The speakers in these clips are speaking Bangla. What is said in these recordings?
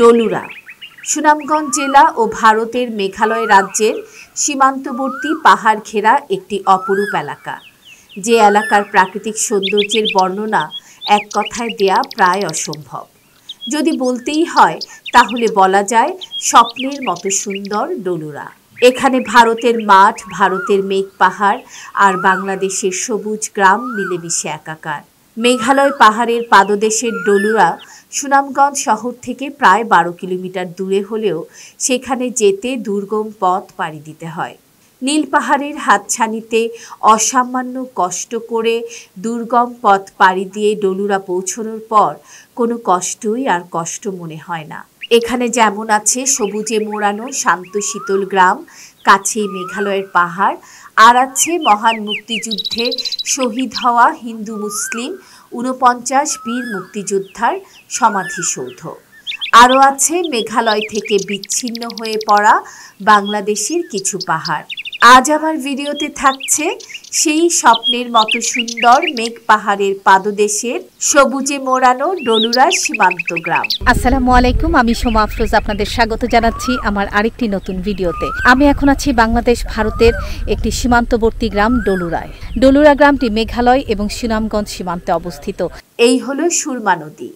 ডলুরা সুনামগঞ্জ জেলা ও ভারতের মেঘালয় রাজ্যের সীমান্তবর্তী পাহাড় ঘেরা একটি অপরূপ এলাকা যে এলাকার প্রাকৃতিক সৌন্দর্যের বর্ণনা এক কথায় দেয়া প্রায় অসম্ভব যদি বলতেই হয় তাহলে বলা যায় স্বপ্নের মতো সুন্দর ডলুরা এখানে ভারতের মাঠ ভারতের মেঘ পাহাড় আর বাংলাদেশের সবুজ গ্রাম মিলেমিশে একাকার মেঘালয় পাহাড়ের পাদদেশের ডলুরা সুনামগঞ্জ শহর থেকে প্রায় বারো কিলোমিটার দূরে হলেও সেখানে যেতে দুর্গম পথ পাড়ি দিতে হয় নীল পাহাড়ের হাতছানিতে অসামান্য কষ্ট করে দুর্গম পথ পাড়ি দিয়ে ডলুরা পৌঁছানোর পর কোনো কষ্টই আর কষ্ট মনে হয় না এখানে যেমন আছে সবুজে মোড়ানো শান্ত শীতল গ্রাম কাছেই মেঘালয়ের পাহাড় আর আছে মহান মুক্তিযুদ্ধে শহীদ হওয়া হিন্দু মুসলিম ঊনপঞ্চাশ বীর মুক্তিযোদ্ধার সমাধিসৌধ আরও আছে মেঘালয় থেকে বিচ্ছিন্ন হয়ে পড়া বাংলাদেশের কিছু পাহাড় আজ আমার ভিডিওতে থাকছে সেই স্বপ্নের মতো সুন্দর মেঘ পাহাড়ের পাদদেশের সবুজে মোড়ানো ডলুরা সীমান্ত গ্রাম আসসালামু আলাইকুম আমি সোমা আফরোজ আপনাদের স্বাগত জানাচ্ছি আমার আরেকটি নতুন ভিডিওতে আমি এখন আছি বাংলাদেশ ভারতের একটি সীমান্তবর্তী গ্রাম ডলুরায় ডলুরা গ্রামটি মেঘালয় এবং সুনামগঞ্জ সীমান্তে অবস্থিত এই হলো সুরমা নদী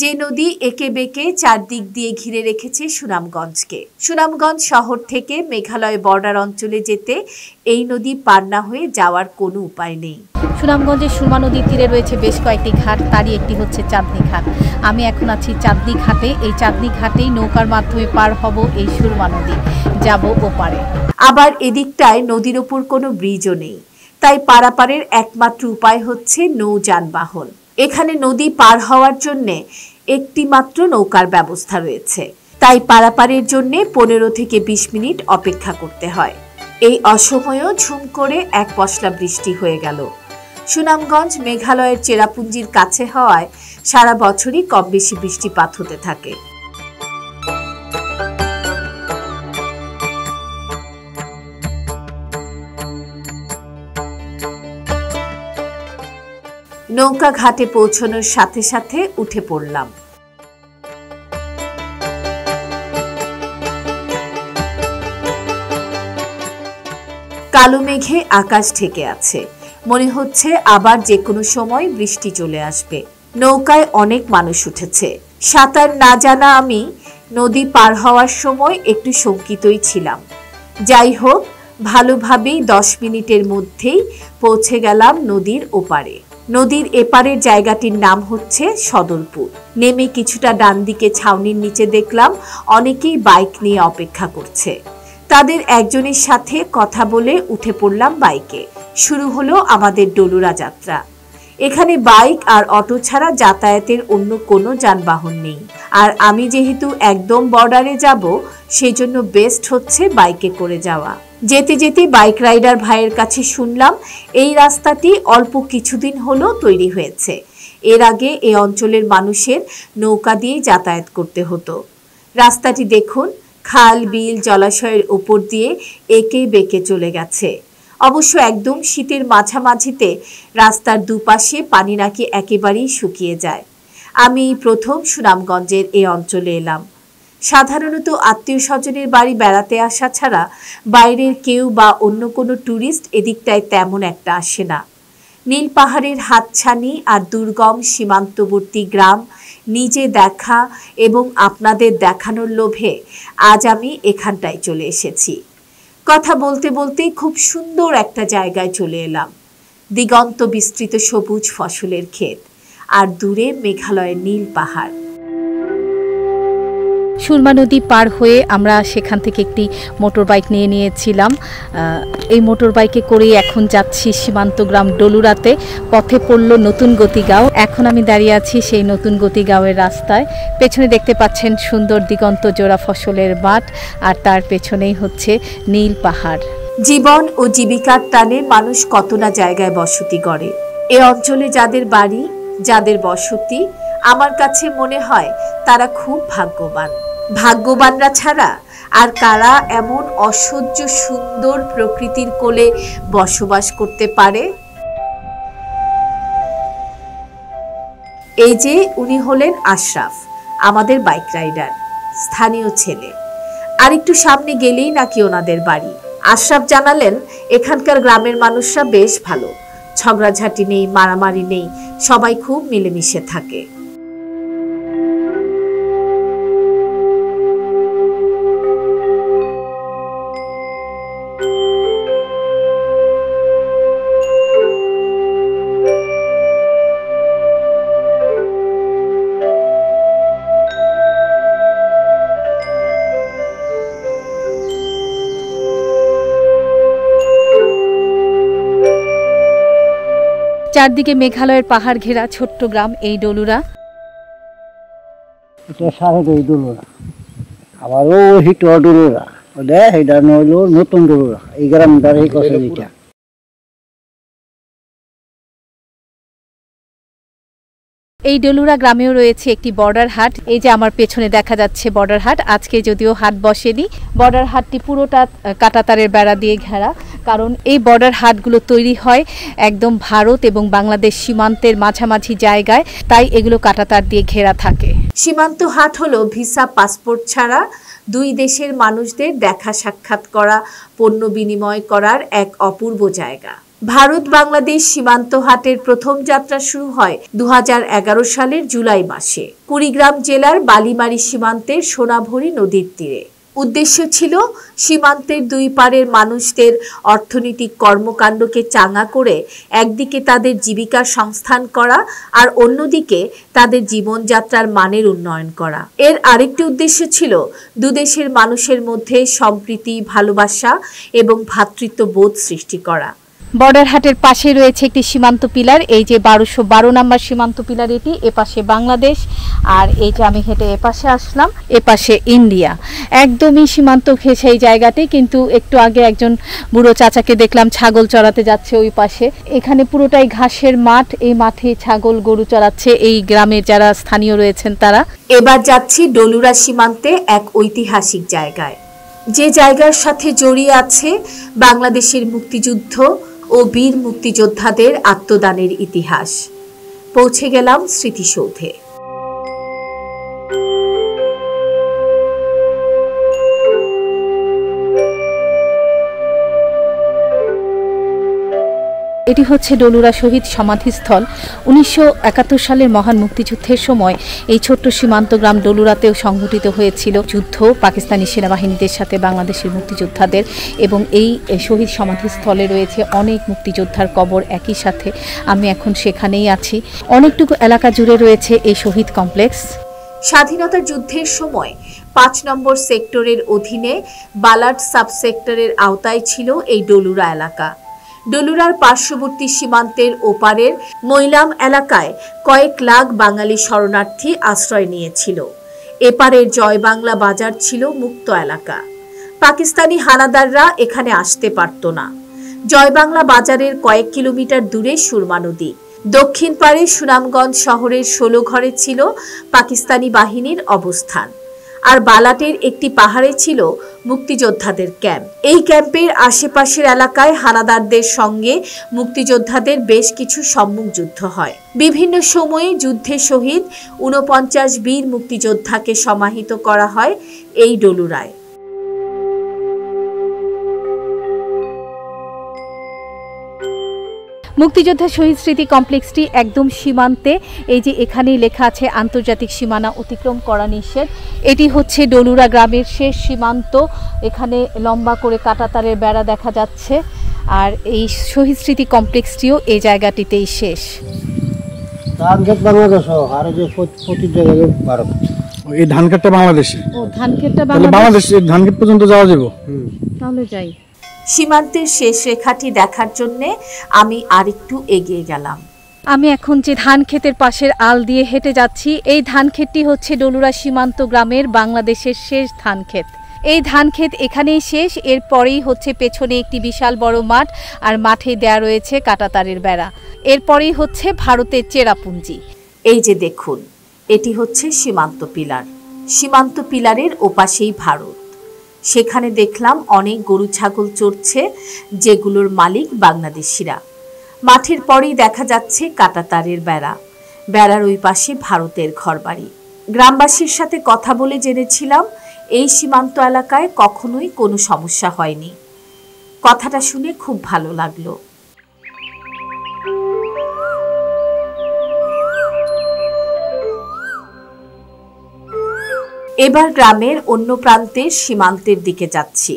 যে নদী একে বেঁকে চারদিক দিয়ে ঘিরে রেখেছে সুনামগঞ্জকে সুনামগঞ্জ শহর থেকে মেঘালয় বর্ডার অঞ্চলে যেতে এই নদী পার না হয়ে যাওয়ার কোনো উপায় নেই সুনামগঞ্জের সুরমা নদীর তীরে রয়েছে বেশ কয়েকটি ঘাট তারই একটি হচ্ছে চাঁদনি ঘাট আমি এখন আছি চাঁদনি ঘাটে এই চাঁদনি ঘাটেই নৌকার মাধ্যমে পার হব এই সুরমা নদী যাব ওপারে আবার এদিকটায় নদীর ওপর কোনো ব্রিজও নেই তাই পারাপারের একমাত্র উপায় হচ্ছে নৌ যানবাহন এখানে নদী পার হওয়ার জন্যে একটি মাত্র নৌকার ব্যবস্থা রয়েছে তাই পারাপারের জন্যে পনেরো থেকে বিশ মিনিট অপেক্ষা করতে হয় এই অসময়েও ঝুম করে এক পশলা বৃষ্টি হয়ে গেল সুনামগঞ্জ মেঘালয়ের চেরাপুঞ্জির কাছে হওয়ায় সারা বছরই কম বেশি বৃষ্টিপাত হতে থাকে নৌকা ঘাটে পৌঁছানোর সাথে সাথে উঠে পড়লাম কালো মেঘে আকাশ ঠেকে আছে মনে হচ্ছে আবার যে কোনো সময় বৃষ্টি চলে আসবে নৌকায় অনেক মানুষ উঠেছে সাঁতার না জানা আমি নদী পার হওয়ার সময় একটু শঙ্কিতই ছিলাম যাই হোক ভালোভাবেই দশ মিনিটের মধ্যেই পৌঁছে গেলাম নদীর ওপারে নদীর এপারের জায়গাটির নাম হচ্ছে সদলপুর নেমে কিছুটা ডান দিকে ছাউনির নিচে দেখলাম অনেকেই বাইক নিয়ে অপেক্ষা করছে তাদের একজনের সাথে কথা বলে উঠে পড়লাম বাইকে শুরু হলো আমাদের ডলুরা যাত্রা এখানে বাইক আর অটো ছাড়া যাতায়াতের অন্য কোনো যানবাহন নেই আর আমি যেহেতু একদম বর্ডারে যাব সেজন্য বেস্ট হচ্ছে বাইকে করে যাওয়া যেতে যেতে বাইক রাইডার ভাইয়ের কাছে শুনলাম এই রাস্তাটি অল্প কিছুদিন হলো তৈরি হয়েছে এর আগে এ অঞ্চলের মানুষের নৌকা দিয়ে যাতায়াত করতে হতো রাস্তাটি দেখুন খাল বিল জলাশয়ের ওপর দিয়ে একে বেঁকে চলে গেছে অবশ্য একদম শীতের মাঝামাঝিতে রাস্তার দুপাশে পানি নাকি একেবারেই শুকিয়ে যায় আমি প্রথম সুনামগঞ্জের এ অঞ্চলে এলাম সাধারণত আত্মীয় স্বজনের বাড়ি বেড়াতে আসা ছাড়া বাইরের কেউ বা অন্য কোনো ট্যুরিস্ট এদিকটায় তেমন একটা আসে না নীল পাহাড়ের হাতছানি আর দুর্গম সীমান্তবর্তী গ্রাম নিজে দেখা এবং আপনাদের দেখানোর লোভে আজ আমি এখানটায় চলে এসেছি কথা বলতে বলতেই খুব সুন্দর একটা জায়গায় চলে এলাম দিগন্ত বিস্তৃত সবুজ ফসলের ক্ষেত আর দূরে মেঘালয়ের নীল পাহাড় সুরমা নদী পার হয়ে আমরা সেখান থেকে একটি মোটর বাইক নিয়ে নিয়েছিলাম এই মোটর বাইকে করে এখন যাচ্ছি সীমান্ত গ্রাম ডলুরাতে পথে পড়ল নতুন গতিগাঁও এখন আমি দাঁড়িয়ে আছি সেই নতুন গতিগাঁওয়ের রাস্তায় পেছনে দেখতে পাচ্ছেন সুন্দর দিগন্ত জোড়া ফসলের মাঠ আর তার পেছনেই হচ্ছে নীল পাহাড় জীবন ও জীবিকার টানে মানুষ কত না জায়গায় বসতি গড়ে এ অঞ্চলে যাদের বাড়ি যাদের বসতি আমার কাছে মনে হয় তারা খুব ভাগ্যবান ভাগ্যবানরা ছাড়া আর কারা এমন অসহ্য সুন্দর প্রকৃতির কোলে বসবাস করতে পারে এই যে উনি হলেন আশরাফ আমাদের বাইক রাইডার স্থানীয় ছেলে আর একটু সামনে গেলেই নাকি ওনাদের বাড়ি আশরাফ জানালেন এখানকার গ্রামের মানুষরা বেশ ভালো ঝগড়াঝাটি নেই মারামারি নেই সবাই খুব মিলেমিশে থাকে চারদিকে মেঘালয়ের পাহাড় ঘেরা ছোট্ট গ্রাম এই ডলুরা এই ডলুরা এই ডলুরা গ্রামেও রয়েছে একটি বর্ডার হাট এই যে আমার পেছনে দেখা যাচ্ছে বর্ডার হাট আজকে যদিও হাট বসেনি বর্ডার হাটটি পুরোটা কাটাতারের বেড়া দিয়ে ঘেরা কারণ এই বর্ডার হাটগুলো তৈরি হয় একদম ভারত এবং বাংলাদেশ সীমান্তের মাঝামাঝি জায়গায় তাই এগুলো কাটাতার দিয়ে ঘেরা থাকে সীমান্ত হাট হলো ভিসা পাসপোর্ট ছাড়া দুই দেশের মানুষদের দেখা সাক্ষাৎ করা পণ্য বিনিময় করার এক অপূর্ব জায়গা ভারত বাংলাদেশ সীমান্ত হাটের প্রথম যাত্রা শুরু হয় দু সালের জুলাই মাসে কুড়িগ্রাম জেলার বালিমারি সীমান্তের সোনাভরি নদীর তীরে উদ্দেশ্য ছিল সীমান্তের দুই পারের মানুষদের অর্থনৈতিক কর্মকাণ্ডকে চাঙা করে একদিকে তাদের জীবিকার সংস্থান করা আর অন্যদিকে তাদের জীবনযাত্রার মানের উন্নয়ন করা এর আরেকটি উদ্দেশ্য ছিল দুদেশের মানুষের মধ্যে সম্প্রীতি ভালোবাসা এবং ভ্রাতৃত্ববোধ সৃষ্টি করা বর্ডার হাটের পাশে রয়েছে একটি সীমান্ত পিলার এই যে বারোশো বারো নম্বর সীমান্ত পিলার এটি এপাশে বাংলাদেশ আর এই যে আমি হেঁটে এপাশে আসলাম এপাশে ইন্ডিয়া একদমই সীমান্ত ঘেসে এই জায়গাতে কিন্তু একটু আগে একজন বুড়ো চাচাকে দেখলাম ছাগল চড়াতে যাচ্ছে ওই পাশে এখানে পুরোটাই ঘাসের মাঠ এই মাঠে ছাগল গরু চড়াচ্ছে এই গ্রামের যারা স্থানীয় রয়েছেন তারা এবার যাচ্ছি ডলুরা সীমান্তে এক ঐতিহাসিক জায়গায় যে জায়গার সাথে জড়িয়ে আছে বাংলাদেশের মুক্তিযুদ্ধ ও বীর মুক্তিযোদ্ধাদের আত্মদানের ইতিহাস পৌঁছে গেলাম স্মৃতিসৌধে এটি হচ্ছে ডলুরা শহীদ সমাধিস্থল উনিশশো সালের মহান মুক্তিযুদ্ধের সময় এই ছোট্ট সীমান্ত গ্রাম ডলুরাতেও সংঘটিত হয়েছিল যুদ্ধ পাকিস্তানি সেনাবাহিনীদের সাথে বাংলাদেশের মুক্তিযোদ্ধাদের এবং এই শহীদ সমাধিস্থলে রয়েছে অনেক মুক্তিযোদ্ধার কবর একই সাথে আমি এখন সেখানেই আছি অনেকটুকু এলাকা জুড়ে রয়েছে এই শহীদ কমপ্লেক্স স্বাধীনতা যুদ্ধের সময় পাঁচ নম্বর সেক্টরের অধীনে সাব সাবসেক্টরের আওতায় ছিল এই ডলুরা এলাকা ডলুরার পার্শ্ববর্তী সীমান্তের ওপারের মৈলাম এলাকায় কয়েক লাখ বাঙালি শরণার্থী আশ্রয় নিয়েছিল এপারের জয় বাংলা বাজার ছিল মুক্ত এলাকা পাকিস্তানি হানাদাররা এখানে আসতে পারত না জয়বাংলা বাজারের কয়েক কিলোমিটার দূরে সুরমা নদী দক্ষিণ পারে সুনামগঞ্জ শহরের ষোলো ঘরে ছিল পাকিস্তানি বাহিনীর অবস্থান আর বালাটের একটি পাহাড়ে ছিল মুক্তিযোদ্ধাদের ক্যাম্প এই ক্যাম্পের আশেপাশের এলাকায় হানাদারদের সঙ্গে মুক্তিযোদ্ধাদের বেশ কিছু সম্মুখ যুদ্ধ হয় বিভিন্ন সময়ে যুদ্ধে শহীদ ঊনপঞ্চাশ বীর মুক্তিযোদ্ধাকে সমাহিত করা হয় এই ডলুরায় মুক্তিযোদ্ধা শহীদ স্মৃতি কমপ্লেক্সটি একদম সীমান্তে এই যে এখানেই লেখা আছে আন্তর্জাতিক সীমানা অতিক্রম করা নিষেধ এটি হচ্ছে ডলুরা গ্রামের শেষ সীমান্ত এখানে লম্বা করে কাটাতারের বেড়া দেখা যাচ্ছে আর এই শহীদ স্মৃতি কমপ্লেক্সটিও এই জায়গাটিতেই শেষ ধানক্ষেত বাংলাদেশ আর যে প্রতি বাংলাদেশে ও ধানক্ষেতটা পর্যন্ত যাওয়া যাবে তাহলে যাই সীমান্তের শেষ রেখাটি দেখার জন্যে আমি আরেকটু এগিয়ে গেলাম আমি এখন যে ধান ক্ষেতের পাশের আল দিয়ে হেঁটে যাচ্ছি এই ধান ক্ষেতটি হচ্ছে ডলুরা সীমান্ত গ্রামের বাংলাদেশের শেষ ধান ক্ষেত এই ধান ক্ষেত এখানেই শেষ এরপরেই হচ্ছে পেছনে একটি বিশাল বড় মাঠ আর মাঠে দেয়া রয়েছে কাটাতারের বেড়া এরপরেই হচ্ছে ভারতের চেরাপুঞ্জি এই যে দেখুন এটি হচ্ছে সীমান্ত পিলার সীমান্ত পিলারের ওপাশেই ভারত সেখানে দেখলাম অনেক গরু ছাগল চড়ছে যেগুলোর মালিক বাংলাদেশিরা মাঠের পরেই দেখা যাচ্ছে কাটাতারের বেড়া বেড়ার ওই পাশে ভারতের ঘরবাড়ি গ্রামবাসীর সাথে কথা বলে জেনেছিলাম এই সীমান্ত এলাকায় কখনোই কোনো সমস্যা হয়নি কথাটা শুনে খুব ভালো লাগলো এবার গ্রামের অন্য প্রান্তের সীমান্তের দিকে যাচ্ছি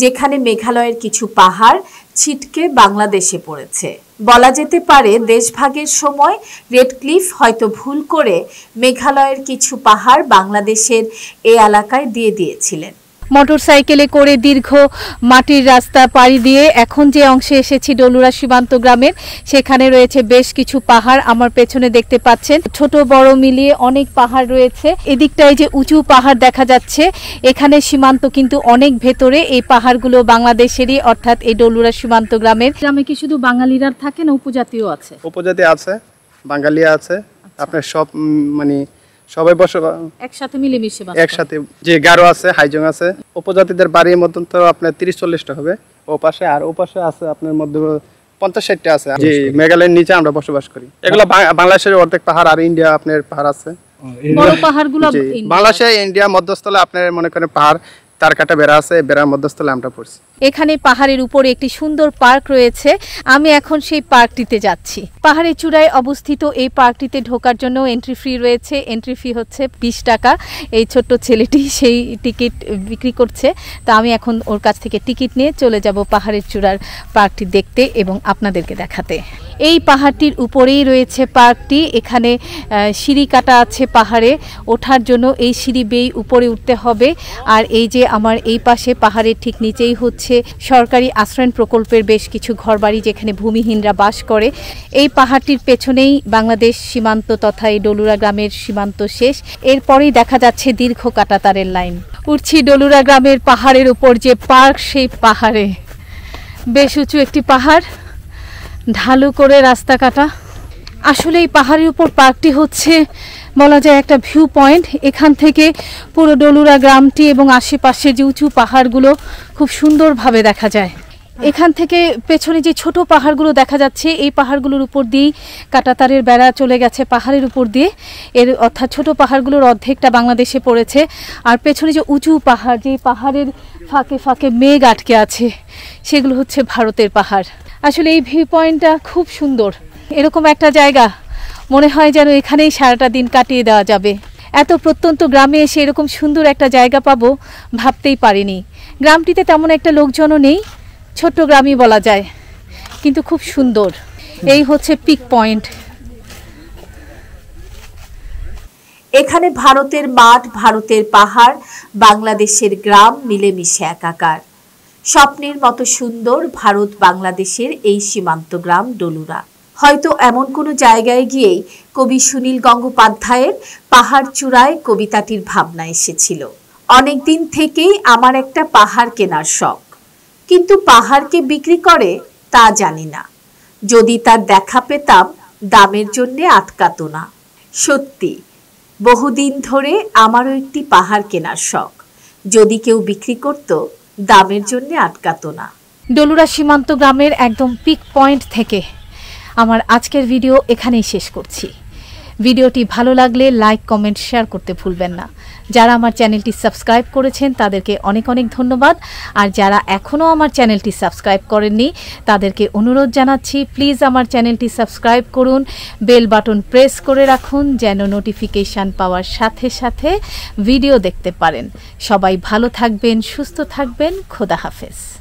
যেখানে মেঘালয়ের কিছু পাহাড় ছিটকে বাংলাদেশে পড়েছে বলা যেতে পারে দেশভাগের সময় রেডক্লিফ হয়তো ভুল করে মেঘালয়ের কিছু পাহাড় বাংলাদেশের এ এলাকায় দিয়ে দিয়েছিলেন মোটরসাইকেলে করে দীর্ঘ মাটির রাস্তা পাড়ি দিয়ে এখন যে অংশে এসেছি ডলুরা সীমান্ত গ্রামের সেখানে রয়েছে বেশ কিছু পাহাড় আমার পেছনে দেখতে পাচ্ছেন ছোট বড় মিলিয়ে অনেক পাহাড় রয়েছে এদিকটায় যে উঁচু পাহাড় দেখা যাচ্ছে এখানে সীমান্ত কিন্তু অনেক ভেতরে এই পাহাড়গুলো বাংলাদেশেরই অর্থাৎ এই ডলুরা সীমান্ত গ্রামের গ্রামে কি শুধু বাঙালিরা থাকে না উপজাতিও আছে উপজাতি আছে বাঙালি আছে আচ্ছা। আপনার সব মানে সবাই বসে একসাথে মিলেমিশে বাস একসাথে যে গারো আছে হাইজং আছে উপজাতিদের বাড়ির মতন তো আপনার তিরিশ চল্লিশটা হবে ও পাশে আর ও পাশে আছে আপনার মধ্যে পঞ্চাশ ষাটটা আছে যে মেঘালয়ের নিচে আমরা বসবাস করি এগুলো বাংলাদেশের অর্ধেক পাহাড় আর ইন্ডিয়া আপনার পাহাড় আছে বাংলাদেশে ইন্ডিয়া মধ্যস্থলে আপনার মনে করেন পাহাড় তার কাটা বেড়া আছে বেড়ার মধ্যস্থলে আমরা পড়ছি এখানে পাহাড়ের উপরে একটি সুন্দর পার্ক রয়েছে আমি এখন সেই পার্কটিতে যাচ্ছি পাহাড়ের চূড়ায় অবস্থিত এই পার্কটিতে ঢোকার জন্য এন্ট্রি ফি রয়েছে এন্ট্রি ফি হচ্ছে বিশ টাকা এই ছোট্ট ছেলেটি সেই টিকিট বিক্রি করছে তা আমি এখন ওর কাছ থেকে টিকিট নিয়ে চলে যাব পাহাড়ের চূড়ার পার্কটি দেখতে এবং আপনাদেরকে দেখাতে এই পাহাড়টির উপরেই রয়েছে পার্কটি এখানে সিঁড়ি কাটা আছে পাহাড়ে ওঠার জন্য এই সিঁড়ি বেয়ে উপরে উঠতে হবে আর এই যে আমার এই পাশে পাহাড়ের ঠিক নিচেই হচ্ছে রয়েছে সরকারি আশ্রয়ণ প্রকল্পের বেশ কিছু ঘরবাড়ি যেখানে ভূমিহীনরা বাস করে এই পাহাড়টির পেছনেই বাংলাদেশ সীমান্ত তথা এই ডলুরা গ্রামের সীমান্ত শেষ এরপরেই দেখা যাচ্ছে দীর্ঘ কাটাতারের লাইন উঠছি ডলুরা গ্রামের পাহাড়ের উপর যে পার্ক সেই পাহাড়ে বেশ উঁচু একটি পাহাড় ঢালু করে রাস্তা কাটা আসলে এই পাহাড়ের উপর পার্কটি হচ্ছে বলা যায় একটা ভিউ পয়েন্ট এখান থেকে পুরো ডলুরা গ্রামটি এবং আশেপাশে যে উঁচু পাহাড়গুলো খুব সুন্দরভাবে দেখা যায় এখান থেকে পেছনে যে ছোট পাহাড়গুলো দেখা যাচ্ছে এই পাহাড়গুলোর উপর দিয়েই কাটাতারের বেড়া চলে গেছে পাহাড়ের উপর দিয়ে এর অর্থাৎ ছোট পাহাড়গুলোর অর্ধেকটা বাংলাদেশে পড়েছে আর পেছনে যে উঁচু পাহাড় যে পাহাড়ের ফাঁকে ফাঁকে মেঘ আটকে আছে সেগুলো হচ্ছে ভারতের পাহাড় আসলে এই ভিউ পয়েন্টটা খুব সুন্দর এরকম একটা জায়গা মনে হয় যেন এখানেই সারাটা দিন কাটিয়ে দেওয়া যাবে এত প্রত্যন্ত গ্রামে এসে এরকম সুন্দর একটা জায়গা পাবো ভাবতেই পারিনি গ্রামটিতে তেমন একটা লোকজনও নেই ছোট্ট গ্রামই বলা যায় কিন্তু খুব সুন্দর এই হচ্ছে পিক পয়েন্ট এখানে ভারতের মাঠ ভারতের পাহাড় বাংলাদেশের গ্রাম মিলেমিশে একাকার স্বপ্নের মতো সুন্দর ভারত বাংলাদেশের এই সীমান্ত গ্রাম ডলুরা হয়তো এমন কোনো জায়গায় গিয়েই কবি সুনীল গঙ্গোপাধ্যায়ের পাহাড় চূড়ায় কবিতাটির ভাবনা এসেছিল অনেক দিন থেকেই আমার একটা পাহাড় কেনার শখ কিন্তু পাহাড়কে বিক্রি করে তা জানি না যদি তার দেখা পেতাম দামের জন্যে আটকাত না সত্যি বহুদিন ধরে আমারও একটি পাহাড় কেনার শখ যদি কেউ বিক্রি করত দামের জন্য আটকাত না ডলুরা সীমান্ত গ্রামের একদম পিক পয়েন্ট থেকে আমার আজকের ভিডিও এখানেই শেষ করছি ভিডিওটি ভালো লাগলে লাইক কমেন্ট শেয়ার করতে ভুলবেন না যারা আমার চ্যানেলটি সাবস্ক্রাইব করেছেন তাদেরকে অনেক অনেক ধন্যবাদ আর যারা এখনও আমার চ্যানেলটি সাবস্ক্রাইব করেননি তাদেরকে অনুরোধ জানাচ্ছি প্লিজ আমার চ্যানেলটি সাবস্ক্রাইব করুন বেল বাটন প্রেস করে রাখুন যেন নোটিফিকেশান পাওয়ার সাথে সাথে ভিডিও দেখতে পারেন সবাই ভালো থাকবেন সুস্থ থাকবেন খোদা হাফেজ